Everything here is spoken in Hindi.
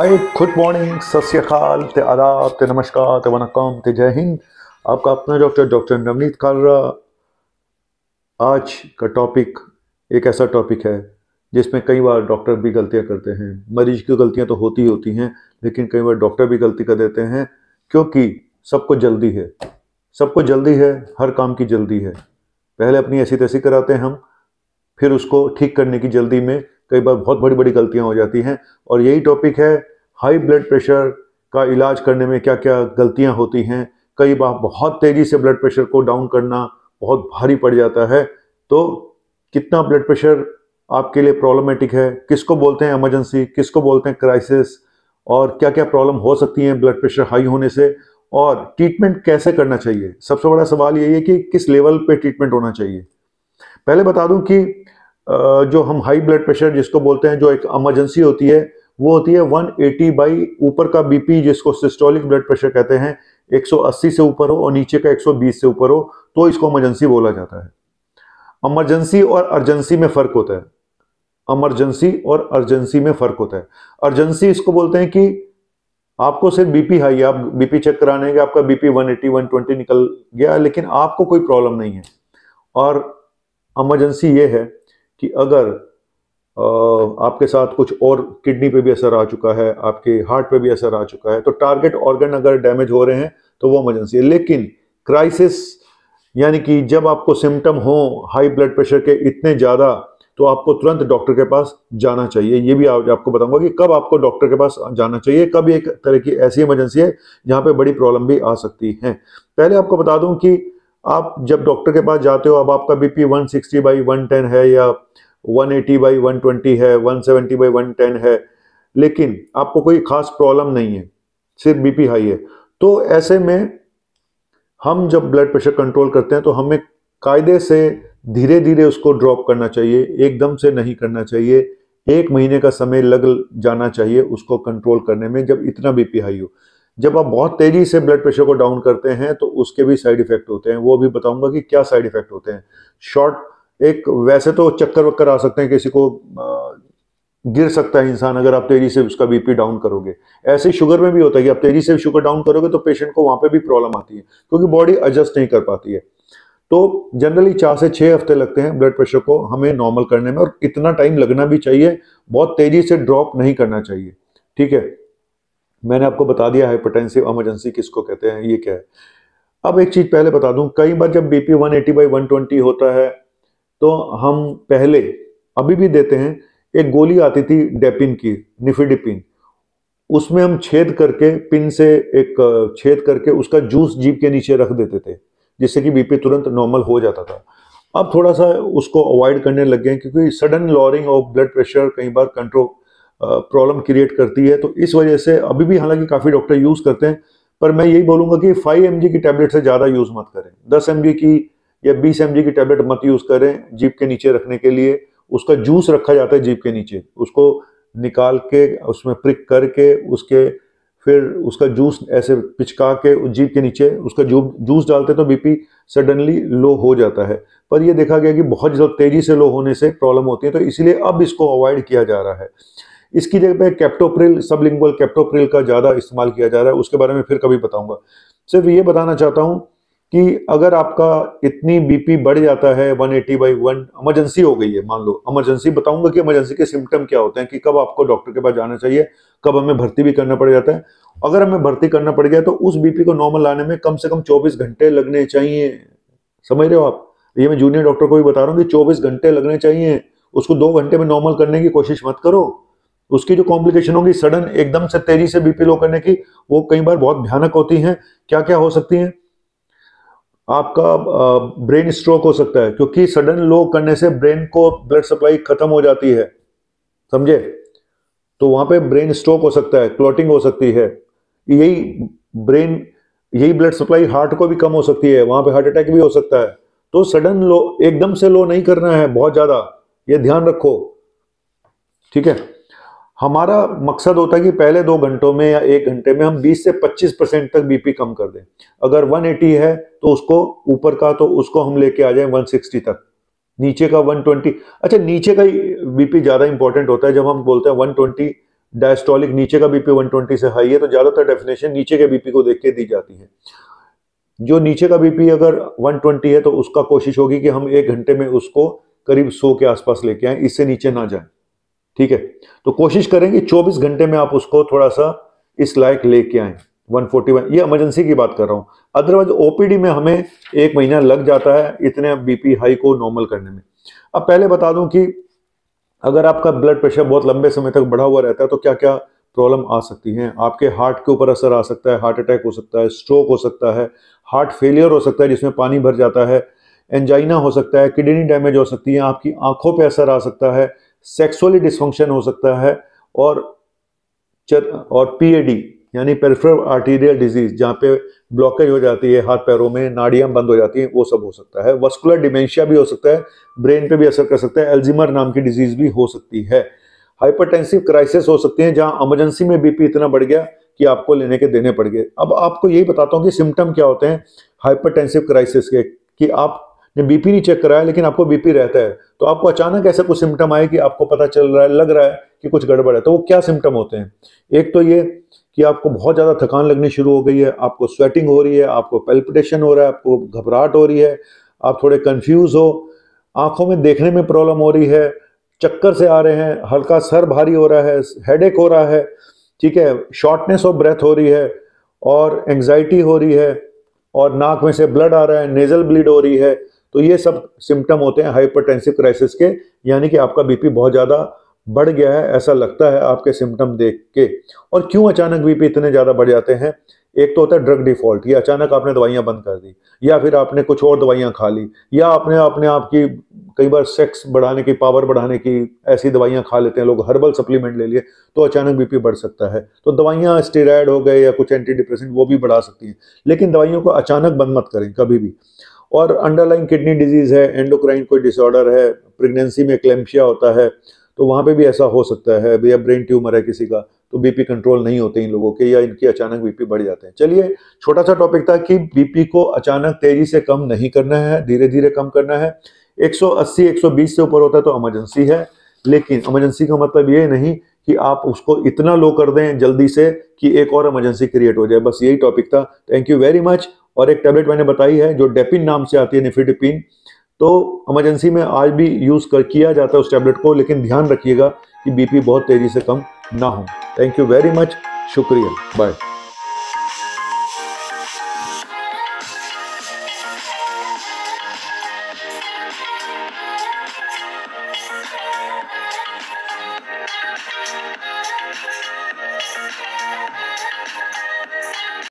आई गुड मॉर्निंग सत श्रीकाल ते आदाब ते नमस्कार ते वनकम ते जय हिंद आपका अपना डॉक्टर डॉक्टर नवनीत कालरा आज का टॉपिक एक ऐसा टॉपिक है जिसमें कई बार डॉक्टर भी गलतियां करते हैं मरीज की गलतियां तो होती ही होती हैं लेकिन कई बार डॉक्टर भी गलती कर देते हैं क्योंकि सबको जल्दी है सबको जल्दी है हर काम की जल्दी है पहले अपनी ऐसी तैसी कराते हैं हम फिर उसको ठीक करने की जल्दी में कई बार बहुत बड़ी बड़ी गलतियां हो जाती हैं और यही टॉपिक है हाई ब्लड प्रेशर का इलाज करने में क्या क्या गलतियां होती हैं कई बार बहुत तेज़ी से ब्लड प्रेशर को डाउन करना बहुत भारी पड़ जाता है तो कितना ब्लड प्रेशर आपके लिए प्रॉब्लमेटिक है किसको बोलते हैं एमरजेंसी किसको बोलते हैं क्राइसिस और क्या क्या प्रॉब्लम हो सकती हैं ब्लड प्रेशर हाई होने से और ट्रीटमेंट कैसे करना चाहिए सबसे बड़ा सवाल यही है कि किस लेवल पे ट्रीटमेंट होना चाहिए पहले बता दूं कि जो हम हाई ब्लड प्रेशर जिसको बोलते हैं जो एक एमरजेंसी होती है वो होती है 180 एटी बाई ऊपर का बीपी जिसको सिस्टोलिक ब्लड प्रेशर कहते हैं 180 से ऊपर हो और नीचे का 120 से ऊपर हो तो इसको इमरजेंसी बोला जाता है इमरजेंसी और अर्जेंसी में फर्क होता है इमरजेंसी और अर्जेंसी में फर्क होता है अर्जेंसी इसको बोलते हैं कि आपको सिर्फ बीपी हाई आप बीपी चेक कराने के आपका बीपी 180 120 निकल गया लेकिन आपको कोई प्रॉब्लम नहीं है और इमरजेंसी ये है कि अगर आपके साथ कुछ और किडनी पे भी असर आ चुका है आपके हार्ट पे भी असर आ चुका है तो टारगेट ऑर्गन अगर डैमेज हो रहे हैं तो वो इमरजेंसी है लेकिन क्राइसिस यानी कि जब आपको सिम्टम हो हाई ब्लड प्रेशर के इतने ज़्यादा तो आपको तुरंत डॉक्टर के पास जाना चाहिए ये भी आपको बताऊंगा कि कब आपको डॉक्टर के पास जाना चाहिए कब एक तरह की ऐसी इमरजेंसी है जहाँ पे बड़ी प्रॉब्लम भी आ सकती है पहले आपको बता दूं कि आप जब डॉक्टर के पास जाते हो अब आपका बीपी 160 बाई 110 है या 180 बाई 120 है 170 बाई टेन है लेकिन आपको कोई खास प्रॉब्लम नहीं है सिर्फ बीपी हाई है तो ऐसे में हम जब ब्लड प्रेशर कंट्रोल करते हैं तो हमें कायदे से धीरे धीरे उसको ड्रॉप करना चाहिए एकदम से नहीं करना चाहिए एक महीने का समय लग जाना चाहिए उसको कंट्रोल करने में जब इतना बीपी हाई हो जब आप बहुत तेज़ी से ब्लड प्रेशर को डाउन करते हैं तो उसके भी साइड इफेक्ट होते हैं वो भी बताऊंगा कि क्या साइड इफेक्ट होते हैं शॉर्ट एक वैसे तो चक्कर वक्कर आ सकते हैं किसी को गिर सकता है इंसान अगर आप तेजी से उसका बीपी डाउन करोगे ऐसे शुगर में भी होता है कि आप तेजी से शुगर डाउन करोगे तो पेशेंट को वहां पे भी प्रॉब्लम आती है क्योंकि बॉडी एडजस्ट नहीं कर पाती है तो जनरली चार से छह हफ्ते लगते हैं ब्लड प्रेशर को हमें नॉर्मल करने में और इतना टाइम लगना भी चाहिए बहुत तेजी से ड्रॉप नहीं करना चाहिए ठीक है मैंने आपको बता दिया हाइपरटेंसिव एमरजेंसी किसको कहते हैं ये क्या है अब एक चीज़ पहले बता दूं कई बार जब बीपी 180 बाई 120 होता है तो हम पहले अभी भी देते हैं एक गोली आती थी डेपिन की निफिडिपिन उसमें हम छेद करके पिन से एक छेद करके उसका जूस जीप के नीचे रख देते थे जिससे कि बीपी तुरंत नॉर्मल हो जाता था अब थोड़ा सा उसको अवॉइड करने लग गए क्योंकि sudden lowering of blood pressure कई बार कंट्रोल प्रॉब्लम क्रिएट करती है तो इस वजह से अभी भी हालांकि काफ़ी डॉक्टर यूज़ करते हैं पर मैं यही बोलूँगा कि 5 एम की टैबलेट से ज़्यादा यूज़ मत करें 10 एम की या बीस एम की टैबलेट मत यूज़ करें जीप के नीचे रखने के लिए उसका जूस रखा जाता है जीप के नीचे उसको निकाल के उसमें प्रिक करके उसके फिर उसका जूस ऐसे पिचका के जीप के नीचे उसका जू जूस डालते तो बीपी सडनली लो हो जाता है पर यह देखा गया कि बहुत ज़्यादा तेज़ी से लो होने से प्रॉब्लम होती है तो इसलिए अब इसको अवॉइड किया जा रहा है इसकी जगह पे कैप्टोप्रिल सबलिंगुअल कैप्टोप्रिल का ज़्यादा इस्तेमाल किया जा रहा है उसके बारे में फिर कभी बताऊँगा सिर्फ ये बताना चाहता हूँ कि अगर आपका इतनी बीपी बढ़ जाता है 180 एटी बाई वन एमरजेंसी हो गई है मान लो एमरजेंसी बताऊंगा कि एमरजेंसी के सिम्टम क्या होते हैं कि कब आपको डॉक्टर के पास जाना चाहिए कब हमें भर्ती भी करना पड़ जाता है अगर हमें भर्ती करना पड़ गया तो उस बीपी को नॉर्मल लाने में कम से कम चौबीस घंटे लगने चाहिए समझ रहे हो आप ये मैं जूनियर डॉक्टर को भी बता रहा हूँ कि चौबीस घंटे लगने चाहिए उसको दो घंटे में नॉर्मल करने की कोशिश मत करो उसकी जो कॉम्प्लिकेशन होगी सडन एकदम से तेजी से बीपी लो करने की वो कई बार बहुत भयानक होती हैं क्या क्या हो सकती हैं आपका ब्रेन स्ट्रोक हो सकता है क्योंकि सडन लो करने से ब्रेन को ब्लड सप्लाई खत्म हो जाती है समझे तो वहां पे ब्रेन स्ट्रोक हो सकता है क्लॉटिंग हो सकती है यही ब्रेन यही ब्लड सप्लाई हार्ट को भी कम हो सकती है वहां पे हार्ट अटैक भी हो सकता है तो सडन लो एकदम से लो नहीं करना है बहुत ज्यादा ये ध्यान रखो ठीक है हमारा मकसद होता है कि पहले दो घंटों में या एक घंटे में हम 20 से 25 परसेंट तक बीपी कम कर दें अगर 180 है तो उसको ऊपर का तो उसको हम लेके आ जाए 160 तक नीचे का 120 अच्छा नीचे का ही बीपी ज़्यादा इंपॉर्टेंट होता है जब हम बोलते हैं 120 डायस्टोलिक नीचे का बीपी 120 से हाई है तो ज़्यादातर डेफिनेशन नीचे के बीपी को देख के दी जाती है जो नीचे का बीपी अगर वन है तो उसका कोशिश होगी कि हम एक घंटे में उसको करीब सौ के आसपास लेके आए इससे नीचे ना जाए ठीक है तो कोशिश करेंगे 24 घंटे में आप उसको थोड़ा सा इस लायक लेके आए 141 ये इमरजेंसी की बात कर रहा हूँ अदरवाइज ओपीडी में हमें एक महीना लग जाता है इतने बीपी हाई को नॉर्मल करने में अब पहले बता दूं कि अगर आपका ब्लड प्रेशर बहुत लंबे समय तक बढ़ा हुआ रहता है तो क्या क्या प्रॉब्लम आ सकती हैं आपके हार्ट के ऊपर असर आ सकता है हार्ट अटैक हो सकता है स्ट्रोक हो सकता है हार्ट फेलियर हो सकता है जिसमें पानी भर जाता है एंजाइना हो सकता है किडनी डैमेज हो सकती है आपकी आंखों पर असर आ सकता है सेक्सुअली डिसफंक्शन हो सकता है और चर, और पीएडी यानी पेरिफेरल आर्टीरियल डिजीज जहाँ पे ब्लॉकेज हो जाती है हाथ पैरों में नाड़ियाँ बंद हो जाती हैं वो सब हो सकता है वस्कुलर डिमेंशिया भी हो सकता है ब्रेन पे भी असर कर सकता है एल्जिमर नाम की डिजीज भी हो सकती है हाइपरटेंसिव क्राइसिस हो सकती हैं जहाँ एमरजेंसी में बीपी इतना बढ़ गया कि आपको लेने के देने पड़ गए अब आपको यही बताता हूँ कि सिम्टम क्या होते हैं हाइपरटेंसिव क्राइसिस के कि आप ने बीपी नहीं चेक कराया लेकिन आपको बीपी रहता है तो आपको अचानक ऐसा कुछ सिम्टम आए कि आपको पता चल रहा है लग रहा है कि कुछ गड़बड़ है तो वो क्या सिम्टम होते हैं एक तो ये कि आपको बहुत ज़्यादा थकान लगनी शुरू हो गई है आपको स्वेटिंग हो रही है आपको पेल्पिटेशन हो रहा है आपको घबराहट हो रही है आप थोड़े कन्फ्यूज हो आंखों में देखने में प्रॉब्लम हो रही है चक्कर से आ रहे हैं हल्का सर भारी हो रहा है हेड हो रहा है ठीक है शॉर्टनेस ऑफ ब्रेथ हो रही है और एंगजाइटी हो रही है और नाक में से ब्लड आ रहा है नेजल ब्लीड हो रही है तो ये सब सिम्टम होते हैं हाइपरटेंसिव क्राइसिस के यानी कि आपका बीपी बहुत ज़्यादा बढ़ गया है ऐसा लगता है आपके सिम्टम देख के और क्यों अचानक बीपी इतने ज़्यादा बढ़ जाते हैं एक तो होता है ड्रग डिफॉल्ट ये अचानक आपने दवाइयाँ बंद कर दी या फिर आपने कुछ और दवाइयाँ खा ली या आपने अपने आप की कई बार सेक्स बढ़ाने की पावर बढ़ाने की ऐसी दवाइयाँ खा लेते हैं लोग हर्बल सप्लीमेंट ले लिए तो अचानक बीपी बढ़ सकता है तो दवाइयाँ स्टेराइड हो गए या कुछ एंटी डिप्रेसेंट वो भी बढ़ा सकती हैं लेकिन दवाइयों को अचानक बंद मत करें कभी भी और अंडरलाइन किडनी डिजीज़ है एंडोक्राइन कोई डिसऑर्डर है प्रेगनेंसी में क्लेम्पिया होता है तो वहाँ पे भी ऐसा हो सकता है भैया ब्रेन ट्यूमर है किसी का तो बीपी कंट्रोल नहीं होते इन लोगों के या इनकी अचानक बीपी बढ़ जाते हैं चलिए छोटा सा टॉपिक था कि बीपी को अचानक तेज़ी से कम नहीं करना है धीरे धीरे कम करना है 180 120 से ऊपर होता है तो एमरजेंसी है लेकिन एमरजेंसी का मतलब ये नहीं कि आप उसको इतना लो कर दें जल्दी से कि एक और एमरजेंसी क्रिएट हो जाए बस यही टॉपिक था थैंक यू वेरी मच और एक टैबलेट मैंने बताई है जो डेपिन नाम से आती है निफिडिपिन तो इमरजेंसी में आज भी यूज़ कर किया जाता है उस टैबलेट को लेकिन ध्यान रखिएगा कि बीपी बहुत तेज़ी से कम ना हो थैंक यू वेरी मच शुक्रिया बाय